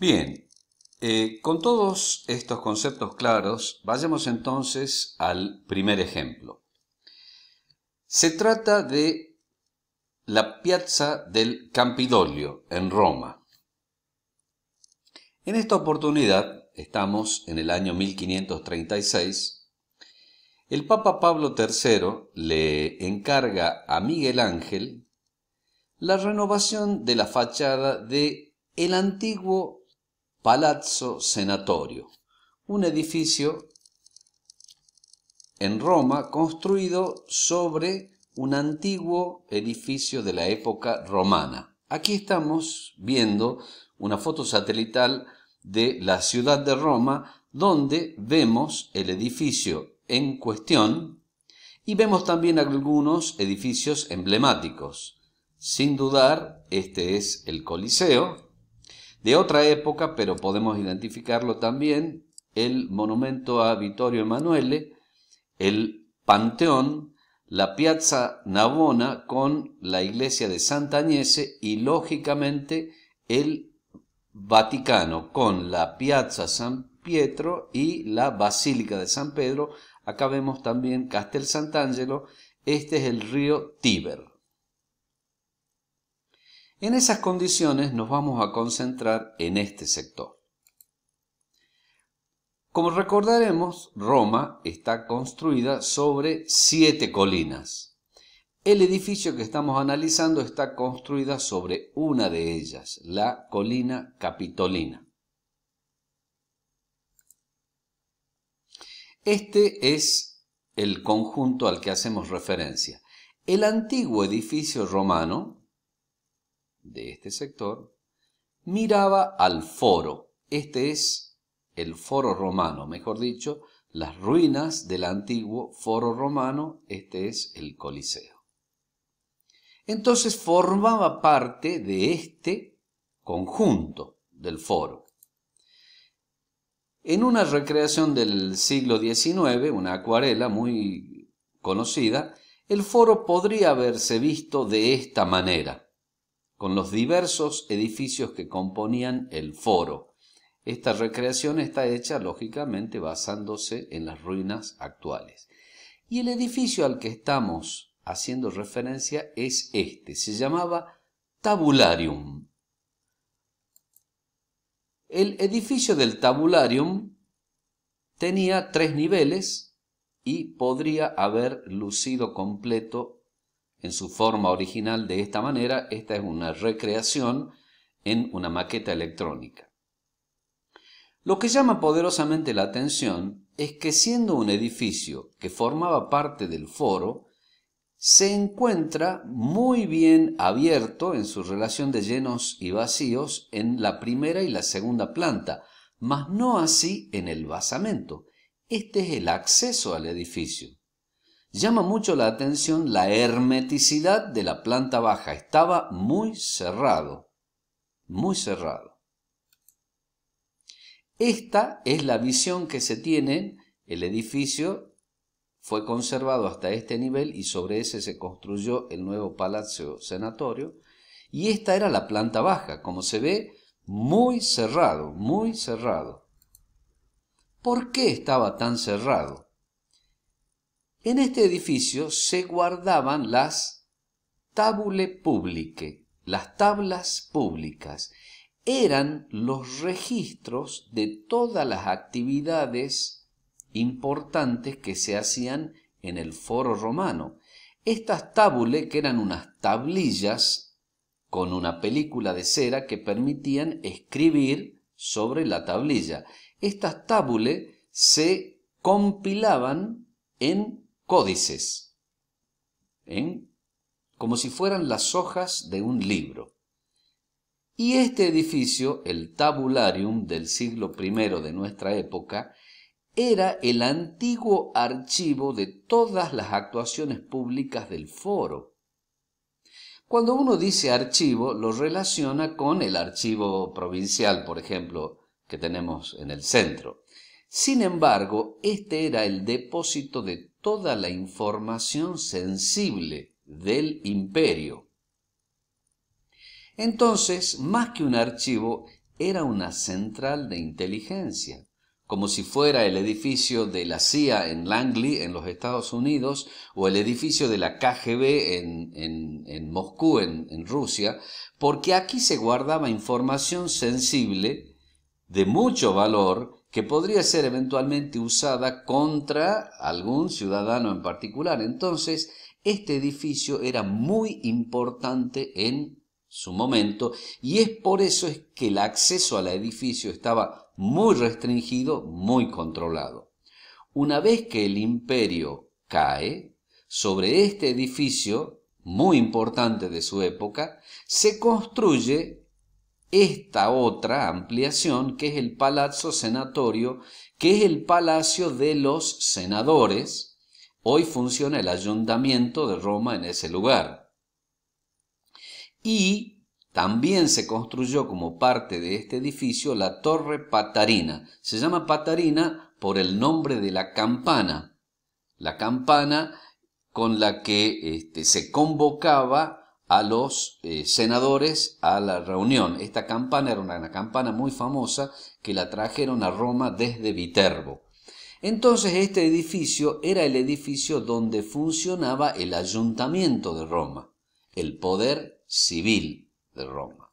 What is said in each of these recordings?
Bien, eh, con todos estos conceptos claros, vayamos entonces al primer ejemplo. Se trata de la Piazza del Campidoglio, en Roma. En esta oportunidad, estamos en el año 1536, el Papa Pablo III le encarga a Miguel Ángel la renovación de la fachada de el antiguo Palazzo Senatorio, un edificio en Roma construido sobre un antiguo edificio de la época romana. Aquí estamos viendo una foto satelital de la ciudad de Roma donde vemos el edificio en cuestión y vemos también algunos edificios emblemáticos. Sin dudar, este es el Coliseo, de otra época, pero podemos identificarlo también, el monumento a Vittorio Emanuele, el Panteón, la Piazza Navona con la iglesia de Santa Agnese y lógicamente el Vaticano con la Piazza San Pietro y la Basílica de San Pedro. Acá vemos también Castel Sant'Angelo. Este es el río Tíber. En esas condiciones nos vamos a concentrar en este sector. Como recordaremos, Roma está construida sobre siete colinas. El edificio que estamos analizando está construida sobre una de ellas, la colina Capitolina. Este es el conjunto al que hacemos referencia. El antiguo edificio romano, de este sector, miraba al foro. Este es el foro romano, mejor dicho, las ruinas del antiguo foro romano, este es el Coliseo. Entonces formaba parte de este conjunto del foro. En una recreación del siglo XIX, una acuarela muy conocida, el foro podría haberse visto de esta manera con los diversos edificios que componían el foro. Esta recreación está hecha, lógicamente, basándose en las ruinas actuales. Y el edificio al que estamos haciendo referencia es este. Se llamaba Tabularium. El edificio del Tabularium tenía tres niveles y podría haber lucido completo en su forma original de esta manera, esta es una recreación en una maqueta electrónica. Lo que llama poderosamente la atención es que siendo un edificio que formaba parte del foro, se encuentra muy bien abierto en su relación de llenos y vacíos en la primera y la segunda planta, mas no así en el basamento. Este es el acceso al edificio. Llama mucho la atención la hermeticidad de la planta baja. Estaba muy cerrado, muy cerrado. Esta es la visión que se tiene. El edificio fue conservado hasta este nivel y sobre ese se construyó el nuevo palacio senatorio. Y esta era la planta baja, como se ve, muy cerrado, muy cerrado. ¿Por qué estaba tan cerrado? En este edificio se guardaban las tabule publique, las tablas públicas. Eran los registros de todas las actividades importantes que se hacían en el foro romano. Estas tabule, que eran unas tablillas con una película de cera que permitían escribir sobre la tablilla. Estas tabule se compilaban en códices, ¿eh? como si fueran las hojas de un libro. Y este edificio, el tabularium del siglo I de nuestra época, era el antiguo archivo de todas las actuaciones públicas del foro. Cuando uno dice archivo, lo relaciona con el archivo provincial, por ejemplo, que tenemos en el centro. Sin embargo, este era el depósito de toda la información sensible del imperio. Entonces, más que un archivo, era una central de inteligencia, como si fuera el edificio de la CIA en Langley, en los Estados Unidos, o el edificio de la KGB en, en, en Moscú, en, en Rusia, porque aquí se guardaba información sensible de mucho valor que podría ser eventualmente usada contra algún ciudadano en particular. Entonces, este edificio era muy importante en su momento y es por eso es que el acceso al edificio estaba muy restringido, muy controlado. Una vez que el imperio cae, sobre este edificio, muy importante de su época, se construye esta otra ampliación que es el palazzo senatorio, que es el palacio de los senadores. Hoy funciona el ayuntamiento de Roma en ese lugar. Y también se construyó como parte de este edificio la Torre Patarina. Se llama Patarina por el nombre de la campana. La campana con la que este, se convocaba a los eh, senadores a la reunión. Esta campana era una, campana muy famosa que la trajeron a Roma desde Viterbo. Entonces este edificio era el edificio donde funcionaba el ayuntamiento de Roma, el poder civil de Roma.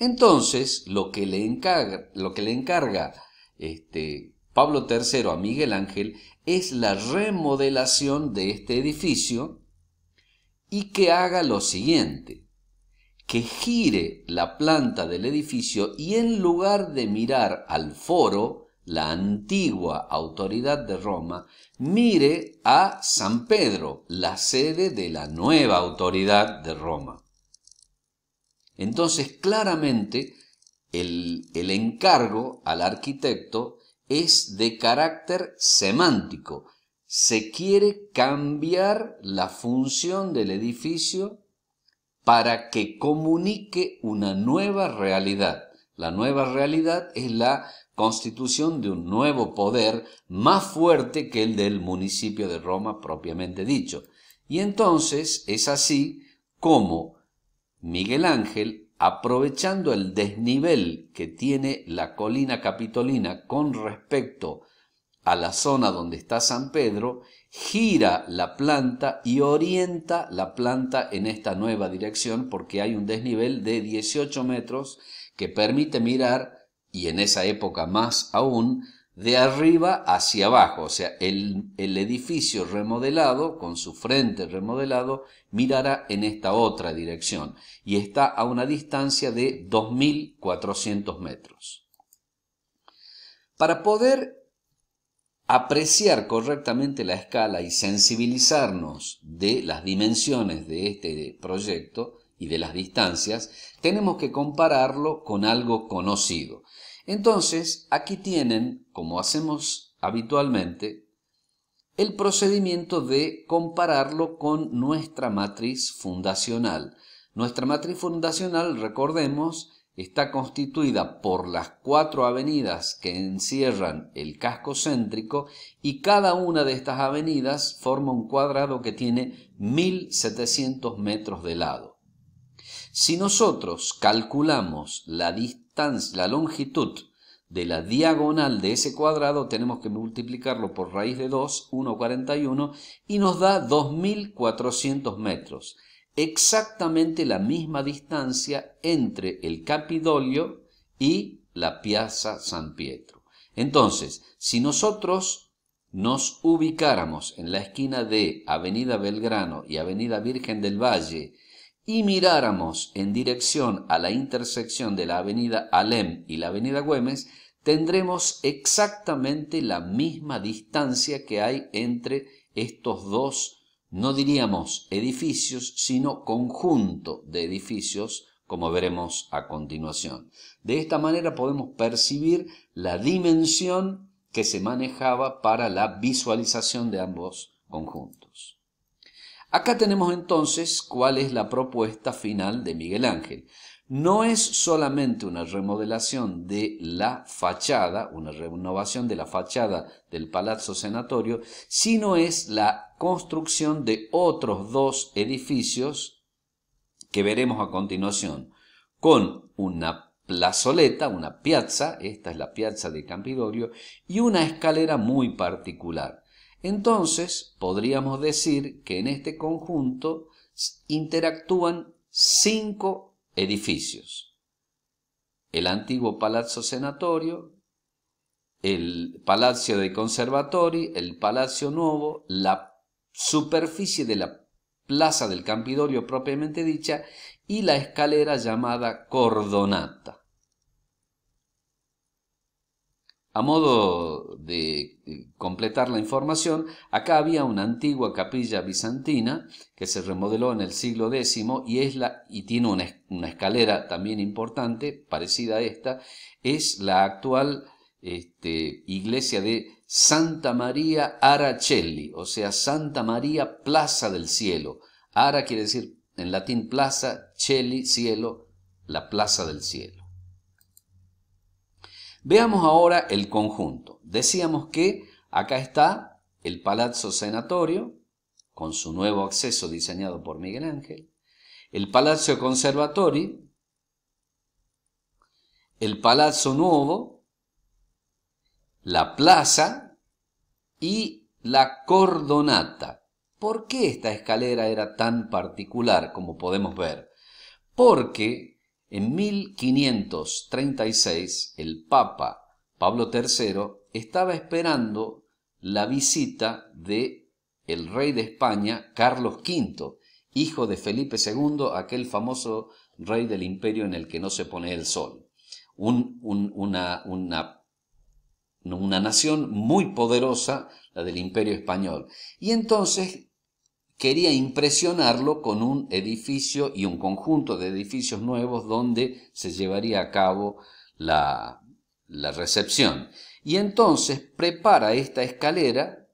Entonces lo que le encarga, lo que le encarga este, Pablo III a Miguel Ángel es la remodelación de este edificio, y que haga lo siguiente, que gire la planta del edificio y en lugar de mirar al foro, la antigua autoridad de Roma, mire a San Pedro, la sede de la nueva autoridad de Roma. Entonces, claramente, el, el encargo al arquitecto es de carácter semántico, se quiere cambiar la función del edificio para que comunique una nueva realidad. La nueva realidad es la constitución de un nuevo poder más fuerte que el del municipio de Roma propiamente dicho. Y entonces es así como Miguel Ángel, aprovechando el desnivel que tiene la colina capitolina con respecto a la zona donde está San Pedro, gira la planta y orienta la planta en esta nueva dirección porque hay un desnivel de 18 metros que permite mirar, y en esa época más aún, de arriba hacia abajo, o sea, el, edificio remodelado, con su frente remodelado, mirará en esta otra dirección y está a una distancia de 2.400 metros. Para poder apreciar correctamente la escala y sensibilizarnos de las dimensiones de este proyecto y de las distancias, tenemos que compararlo con algo conocido. Entonces, aquí tienen, como hacemos habitualmente, el procedimiento de compararlo con nuestra matriz fundacional. Nuestra matriz fundacional, recordemos, está constituida por las cuatro avenidas que encierran el casco céntrico y cada una de estas avenidas forma un cuadrado que tiene 1700 metros de lado. Si nosotros calculamos la distancia, la longitud de la diagonal de ese cuadrado, tenemos que multiplicarlo por raíz de 2, 1,41, y nos da 2400 metros exactamente la misma distancia entre el Capidolio y la Piazza San Pietro. Entonces, si nosotros nos ubicáramos en la esquina de Avenida Belgrano y Avenida Virgen del Valle y miráramos en dirección a la intersección de la Avenida Alem y la Avenida Güemes, tendremos exactamente la misma distancia que hay entre estos dos no diríamos edificios, sino conjunto de edificios, como veremos a continuación. De esta manera podemos percibir la dimensión que se manejaba para la visualización de ambos conjuntos. Acá tenemos entonces cuál es la propuesta final de Miguel Ángel no es solamente una remodelación de la fachada, una renovación de la fachada del Palazzo Senatorio, sino es la construcción de otros dos edificios que veremos a continuación, con una plazoleta, una piazza, esta es la piazza de Campidoglio, y una escalera muy particular. Entonces, podríamos decir que en este conjunto interactúan cinco edificios. El antiguo Palazzo Senatorio, el Palacio de Conservatori, el Palacio Nuevo, la superficie de la Plaza del Campidorio propiamente dicha y la escalera llamada Cordonata. A modo de completar la información, acá había una antigua capilla bizantina que se remodeló en el siglo X y, es la, y tiene una, escalera también importante, parecida a esta, es la actual este, iglesia de Santa María Aracelli, o sea, Santa María Plaza del Cielo. Ara quiere decir en latín plaza, celli, cielo, la plaza del cielo. Veamos ahora el conjunto. Decíamos que acá está el Palazzo Senatorio, con su nuevo acceso diseñado por Miguel Ángel, el Palazzo Conservatori, el Palazzo Nuovo, la Plaza y la Cordonata. ¿Por qué esta escalera era tan particular como podemos ver? Porque en 1536 el Papa Pablo III estaba esperando la visita de el rey de España Carlos V, hijo de Felipe II, aquel famoso rey del imperio en el que no se pone el sol. una, una, una nación muy poderosa, la del imperio español. Y entonces quería impresionarlo con un edificio y un conjunto de edificios nuevos donde se llevaría a cabo la, la recepción. Y entonces prepara esta escalera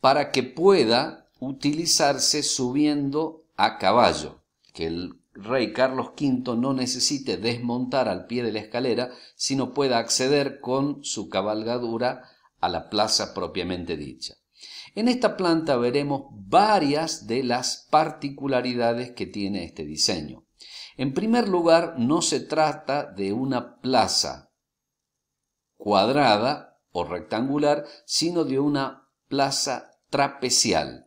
para que pueda utilizarse subiendo a caballo, que el rey Carlos V no necesite desmontar al pie de la escalera, sino pueda acceder con su cabalgadura a la plaza propiamente dicha. En esta planta veremos varias de las particularidades que tiene este diseño. En primer lugar, no se trata de una plaza cuadrada o rectangular, sino de una plaza trapecial.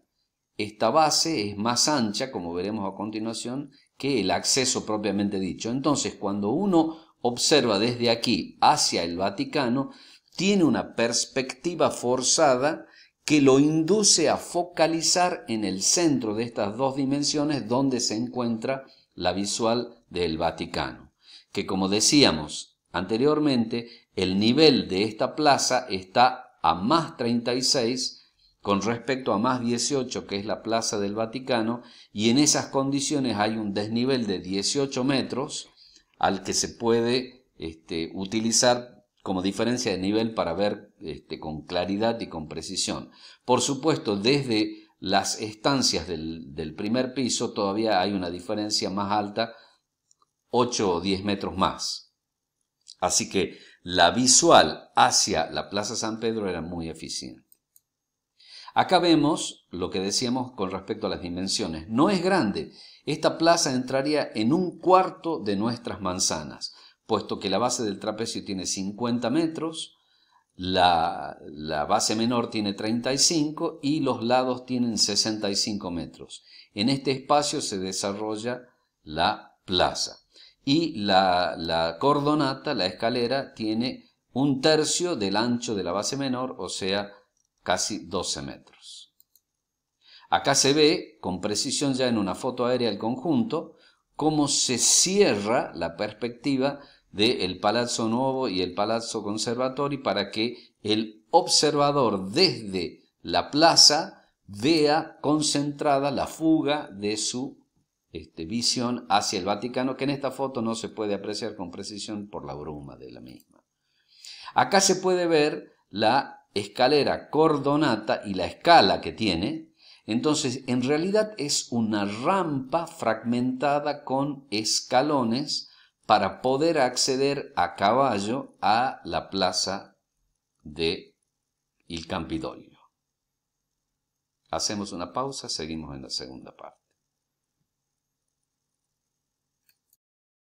Esta base es más ancha, como veremos a continuación, que el acceso propiamente dicho. Entonces, cuando uno observa desde aquí hacia el Vaticano, tiene una perspectiva forzada que lo induce a focalizar en el centro de estas dos dimensiones donde se encuentra la visual del Vaticano, que como decíamos anteriormente, el nivel de esta plaza está a más 36 con respecto a más 18, que es la plaza del Vaticano, y en esas condiciones hay un desnivel de 18 metros al que se puede este, utilizar como diferencia de nivel para ver este, con claridad y con precisión. Por supuesto, desde las estancias del, del primer piso todavía hay una diferencia más alta, 8 o 10 metros más. Así que la visual hacia la Plaza San Pedro era muy eficiente. Acá vemos lo que decíamos con respecto a las dimensiones. No es grande. Esta plaza entraría en un cuarto de nuestras manzanas puesto que la base del trapecio tiene 50 metros, la, base menor tiene 35 y los lados tienen 65 metros. En este espacio se desarrolla la plaza. Y la, la cordonata, la escalera, tiene un tercio del ancho de la base menor, o sea, casi 12 metros. Acá se ve con precisión ya en una foto aérea el conjunto cómo se cierra la perspectiva del el Palazzo Nuovo y el Palazzo Conservatori para que el observador desde la plaza vea concentrada la fuga de su este, visión hacia el Vaticano, que en esta foto no se puede apreciar con precisión por la bruma de la misma. Acá se puede ver la escalera cordonata y la escala que tiene. Entonces, en realidad es una rampa fragmentada con escalones para poder acceder a caballo a la plaza de Il Campidoglio. Hacemos una pausa, seguimos en la segunda parte.